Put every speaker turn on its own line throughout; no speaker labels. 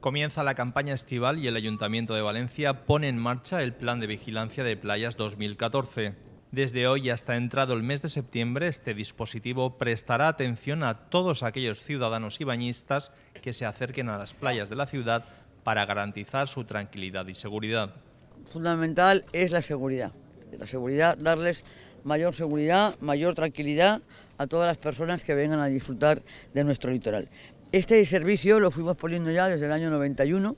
Comienza la campaña estival y el Ayuntamiento de Valencia pone en marcha el Plan de Vigilancia de Playas 2014. Desde hoy hasta entrado el mes de septiembre, este dispositivo prestará atención a todos aquellos ciudadanos y bañistas que se acerquen a las playas de la ciudad para garantizar su tranquilidad y seguridad.
Fundamental es la seguridad. La seguridad, darles mayor seguridad, mayor tranquilidad a todas las personas que vengan a disfrutar de nuestro litoral. Este servicio lo fuimos poniendo ya desde el año 91,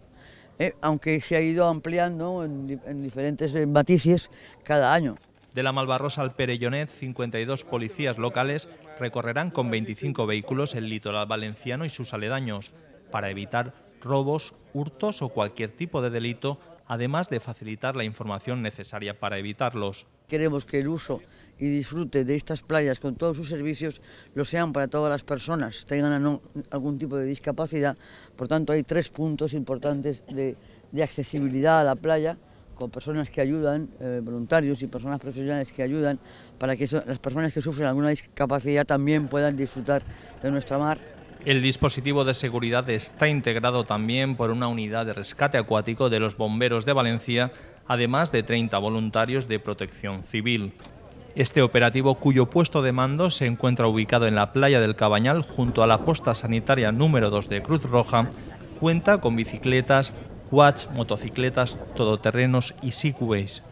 eh, aunque se ha ido ampliando en, diferentes eh, matices cada año.
De la Malvarrosa al Perellonet, 52 policías locales recorrerán con 25 vehículos el litoral valenciano y sus aledaños para evitar robos, hurtos o cualquier tipo de delito además de facilitar la información
necesaria para evitarlos. Queremos que el uso y disfrute de estas playas con todos sus servicios lo sean para todas las personas, que tengan algún tipo de discapacidad. Por tanto, hay tres puntos importantes de, accesibilidad a la playa con personas que ayudan, eh, voluntarios y personas profesionales que ayudan, para que las personas que sufren alguna discapacidad también puedan disfrutar de nuestra mar
el dispositivo de seguridad está integrado también por una unidad de rescate acuático de los bomberos de Valencia, además de 30 voluntarios de protección civil. Este operativo, cuyo puesto de mando se encuentra ubicado en la playa del Cabañal junto a la posta sanitaria número 2 de Cruz Roja, cuenta con bicicletas, quads, motocicletas, todoterrenos y segways.